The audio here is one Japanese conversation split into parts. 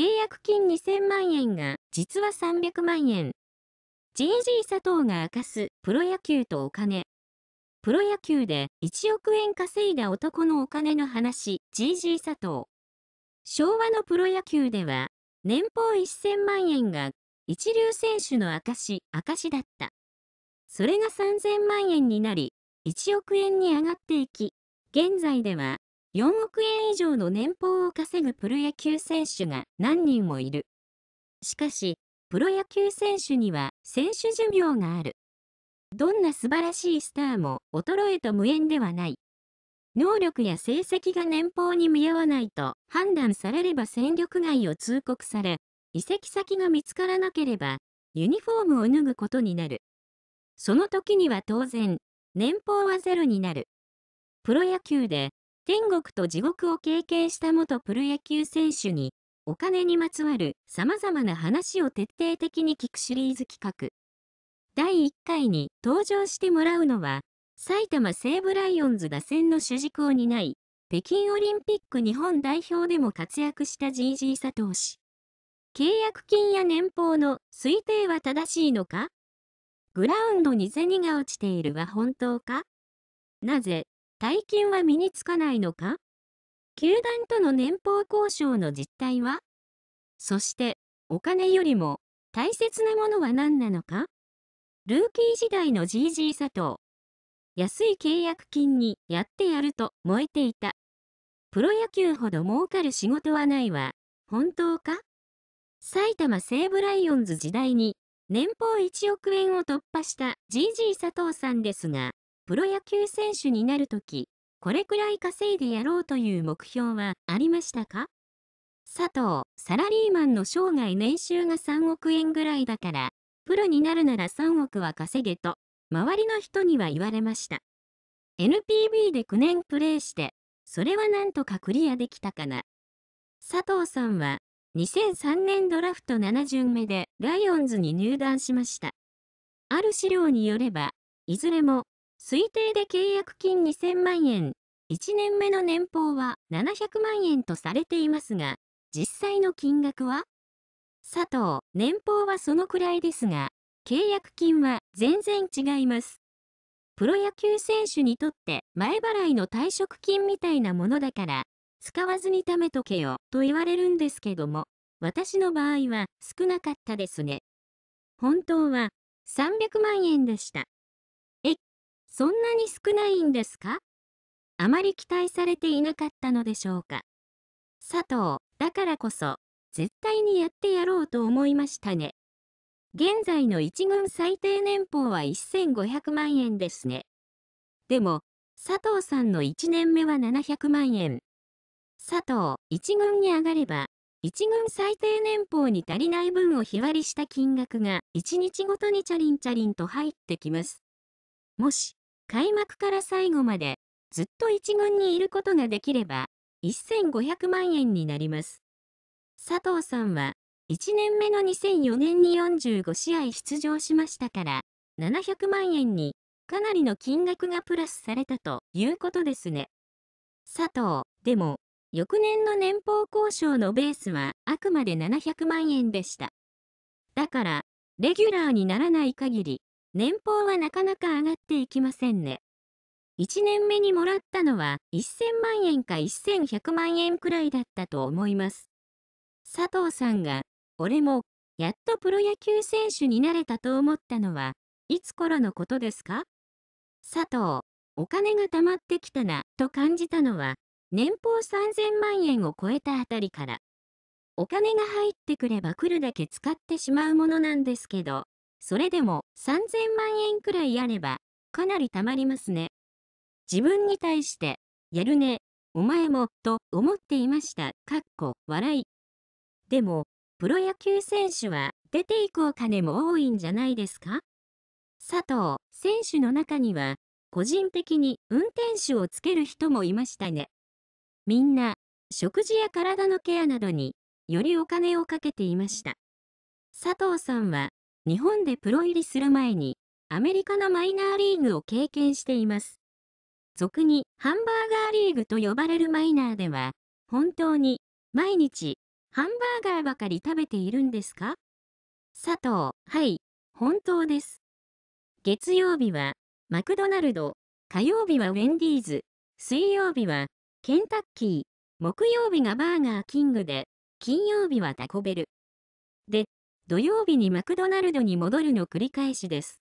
契約金2000万円が実は300万円。GG 佐藤が明かすプロ野球とお金。プロ野球で1億円稼いだ男のお金の話、GG 佐藤。昭和のプロ野球では、年俸1000万円が一流選手の証、証だった。それが3000万円になり、1億円に上がっていき、現在では4億円以上の年俸を稼ぐプロ野球選手が何人もいる。しかし、プロ野球選手には選手寿命がある。どんな素晴らしいスターも衰えと無縁ではない。能力や成績が年俸に見合わないと判断されれば戦力外を通告され、移籍先が見つからなければ、ユニフォームを脱ぐことになる。その時には当然、年俸はゼロになる。プロ野球で天国と地獄を経験した元プロ野球選手に、お金にまつわる様々な話を徹底的に聞くシリーズ企画。第1回に登場してもらうのは、埼玉西武ライオンズ打線の主軸を担い、北京オリンピック日本代表でも活躍した GG 佐藤氏。契約金や年俸の推定は正しいのかグラウンドに銭が落ちているは本当かなぜ大金は身につかないのか球団との年俸交渉の実態はそしてお金よりも大切なものは何なのかルーキー時代の GG 佐藤安い契約金にやってやると燃えていたプロ野球ほど儲かる仕事はないわ本当か埼玉西武ライオンズ時代に年俸1億円を突破した GG 佐藤さんですがプロ野球選手になるとき、これくらい稼いでやろうという目標はありましたか佐藤、サラリーマンの生涯年収が3億円ぐらいだから、プロになるなら3億は稼げと、周りの人には言われました。NPB で9年プレーして、それはなんとかクリアできたかな。佐藤さんは、2003年ドラフト7巡目でライオンズに入団しました。ある資料によれば、いずれも推定で契約金2000万円、1年目の年俸は700万円とされていますが、実際の金額は佐藤、年俸はそのくらいですが、契約金は全然違います。プロ野球選手にとって前払いの退職金みたいなものだから、使わずに貯めとけよと言われるんですけども、私の場合は少なかったですね。本当は300万円でした。そんなに少ないんですかあまり期待されていなかったのでしょうか佐藤だからこそ絶対にやってやろうと思いましたね現在の1軍最低年俸は1500万円ですねでも佐藤さんの1年目は700万円佐藤1軍に上がれば1軍最低年俸に足りない分を日割りした金額が1日ごとにチャリンチャリンと入ってきますもし開幕から最後までずっと1軍にいることができれば1500万円になります。佐藤さんは1年目の2004年に45試合出場しましたから700万円にかなりの金額がプラスされたということですね。佐藤、でも翌年の年俸交渉のベースはあくまで700万円でした。だからレギュラーにならない限り年俸はなかなか上がっていきませんね。1年目にもらったのは1000万円か1100万円くらいだったと思います。佐藤さんが、俺も、やっとプロ野球選手になれたと思ったのは、いつ頃のことですか佐藤、お金が貯まってきたな、と感じたのは、年俸3000万円を超えたあたりから。お金が入ってくれば来るだけ使ってしまうものなんですけど、それでも3000万円くらいあれば、かなりたまりますね。自分に対して、やるね、お前も、と思っていました。かっこ笑い。でも、プロ野球選手は出ていくお金も多いんじゃないですか佐藤選手の中には、個人的に運転手をつける人もいましたね。みんな、食事や体のケアなどによりお金をかけていました。佐藤さんは日本でプロ入りする前にアメリカのマイナーリーグを経験しています。俗にハンバーガーリーグと呼ばれるマイナーでは、本当に毎日ハンバーガーばかり食べているんですか佐藤、はい、本当です。月曜日はマクドナルド、火曜日はウェンディーズ、水曜日はケンタッキー、木曜日がバーガーキングで、金曜日はタコベル。で、土曜日にマクドナルドに戻るの繰り返しです。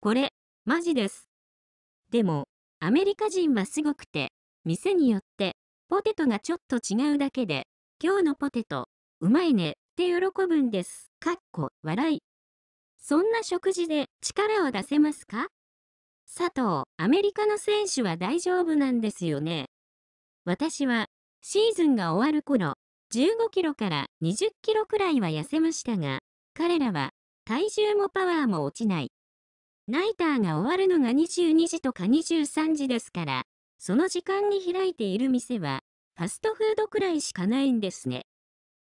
これ、マジです。でも、アメリカ人はすごくて、店によって、ポテトがちょっと違うだけで、今日のポテト、うまいね、って喜ぶんです。かっこ、笑い。そんな食事で力を出せますか佐藤、アメリカの選手は大丈夫なんですよね。私は、シーズンが終わる頃、15キロから20キロくらいは痩せましたが、彼らは体重もパワーも落ちない。ナイターが終わるのが22時とか23時ですから、その時間に開いている店は、ファストフードくらいしかないんですね。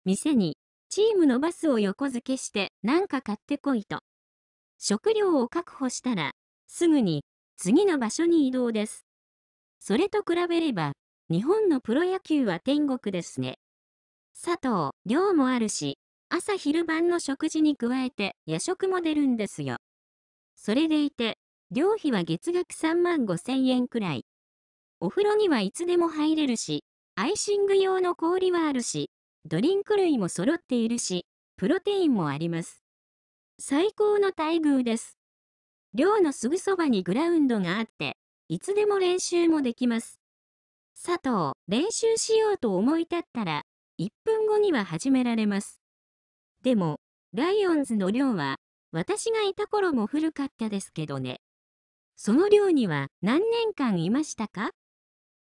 店に、チームのバスを横付けして何か買ってこいと。食料を確保したら、すぐに次の場所に移動です。それと比べれば、日本のプロ野球は天国ですね。砂糖、量もあるし、朝昼晩の食事に加えて夜食も出るんですよ。それでいて、寮費は月額3万5千円くらい。お風呂にはいつでも入れるし、アイシング用の氷はあるし、ドリンク類も揃っているし、プロテインもあります。最高の待遇です。寮のすぐそばにグラウンドがあって、いつでも練習もできます。佐藤、練習しようと思い立ったら、1分後には始められます。でも、ライオンズの寮は、私がいた頃も古かったですけどね。その寮には何年間いましたか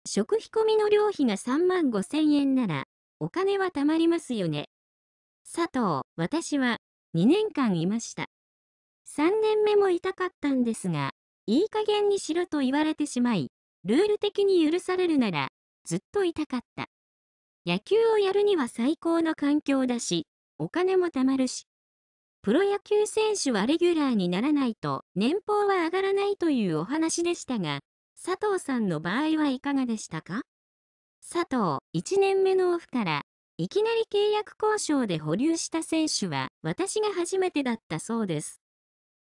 食費込みの寮費が3万5千円なら、お金は貯まりますよね。佐藤、私は2年間いました。3年目も痛かったんですが、いい加減にしろと言われてしまい、ルール的に許されるなら、ずっと痛かった。野球をやるには最高の環境だし、お金も貯まるし、プロ野球選手はレギュラーにならないと年俸は上がらないというお話でしたが、佐藤さんの場合はいかがでしたか佐藤、1年目のオフから、いきなり契約交渉で保留した選手は私が初めてだったそうです。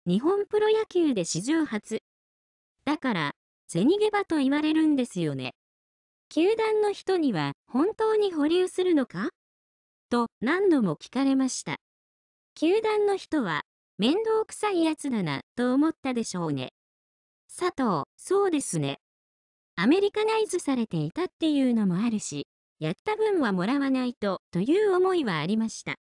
日本プロ野球で史上初。だから、銭ゲバと言われるんですよね。球団の人には本当に保留するのかと何度も聞かれました。球団の人は面倒くさいやつだなと思ったでしょうね。佐藤、そうですね。アメリカナイズされていたっていうのもあるし、やった分はもらわないとという思いはありました。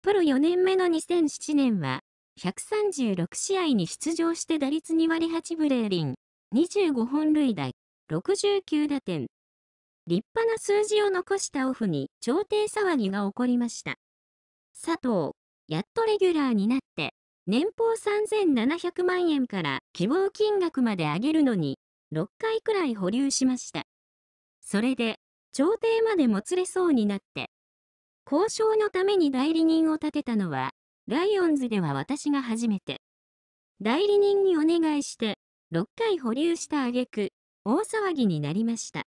プロ4年目の2007年は、136試合に出場して打率2割8分0厘、25本塁打、69打点、立派な数字を残したオフに朝廷騒ぎが起こりました。佐藤、やっとレギュラーになって、年俸3700万円から希望金額まで上げるのに、6回くらい保留しました。それで、朝廷までもつれそうになって、交渉のために代理人を立てたのは、ライオンズでは私が初めて。代理人にお願いして、6回保留した挙句、大騒ぎになりました。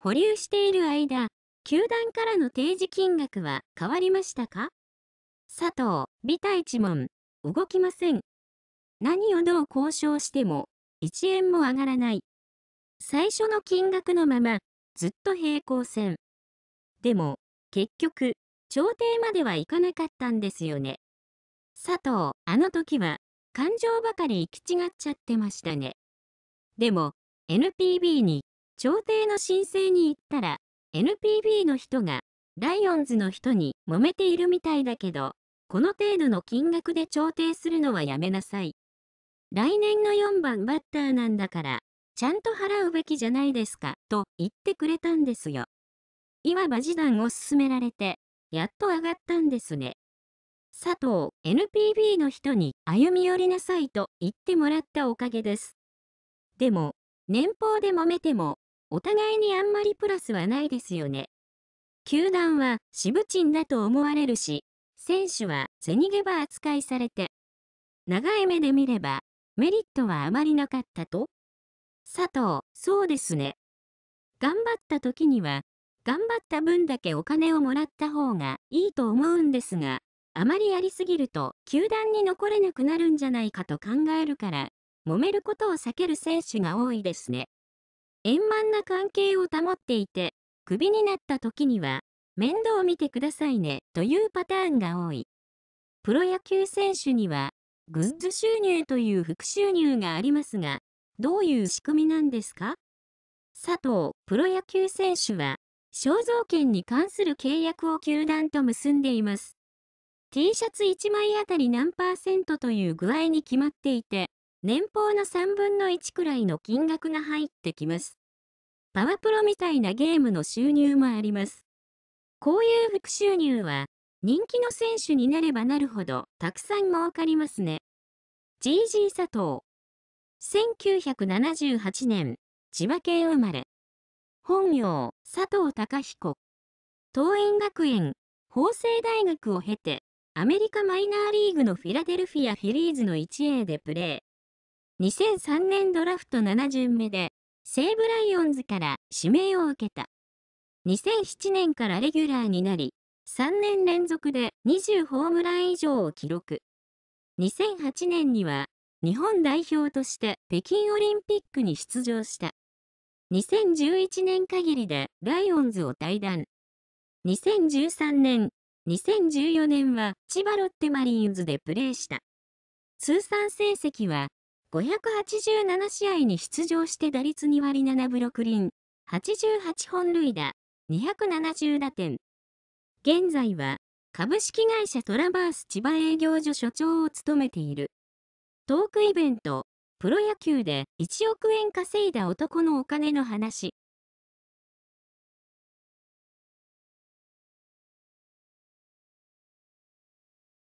保留している間、球団からの提示金額は変わりましたか佐藤、美太一門、動きません。何をどう交渉しても、1円も上がらない。最初の金額のまま、ずっと平行線。でも、結局、調停まではいかなかったんですよね。佐藤、あの時は、感情ばかり行き違っちゃってましたね。でも、NPB に朝廷の申請に行ったら、NPB の人が、ライオンズの人に揉めているみたいだけど、この程度の金額で調停するのはやめなさい。来年の4番バッターなんだから、ちゃんと払うべきじゃないですか、と言ってくれたんですよ。いわば示談を勧められて、やっと上がったんですね。佐藤、NPB の人に歩み寄りなさいと言ってもらったおかげです。でも、年俸で揉めてもお互いにあんまりプラスはないですよね。球団は支部賃だと思われるし、選手は銭ゲバ扱いされて、長い目で見ればメリットはあまりなかったと佐藤、そうですね。頑張った時には、頑張った分だけお金をもらった方がいいと思うんですが、あまりやりすぎると球団に残れなくなるんじゃないかと考えるから、揉めることを避ける選手が多いですね。円満な関係を保っていて、クビになった時には、面倒を見てくださいねというパターンが多い。プロ野球選手には、グッズ収入という副収入がありますが、どういう仕組みなんですか佐藤プロ野球選手は、肖像権に関する契約を球団と結んでいます。T シャツ1枚あたり何パーセントという具合に決まっていて、年俸の3分の1くらいの金額が入ってきます。パワプロみたいなゲームの収入もあります。こういう副収入は、人気の選手になればなるほど、たくさん儲かりますね。GG 佐藤。1978年、千葉県生まれ。本名、佐藤隆彦。桐蔭学園、法政大学を経て、アメリカマイナーリーグのフィラデルフィアフィリーズの 1A でプレー。2003年ドラフト7巡目で西武ライオンズから指名を受けた。2007年からレギュラーになり、3年連続で20ホームラン以上を記録。2008年には日本代表として北京オリンピックに出場した。2011年限りでライオンズを退団。2013年、2014年は千葉ロッテマリーンズでプレーした。通算成績は587試合に出場して打率2割7ブロクリン、88本塁打、270打点。現在は、株式会社トラバース千葉営業所所長を務めている。トークイベント、プロ野球で1億円稼いだ男のお金の話。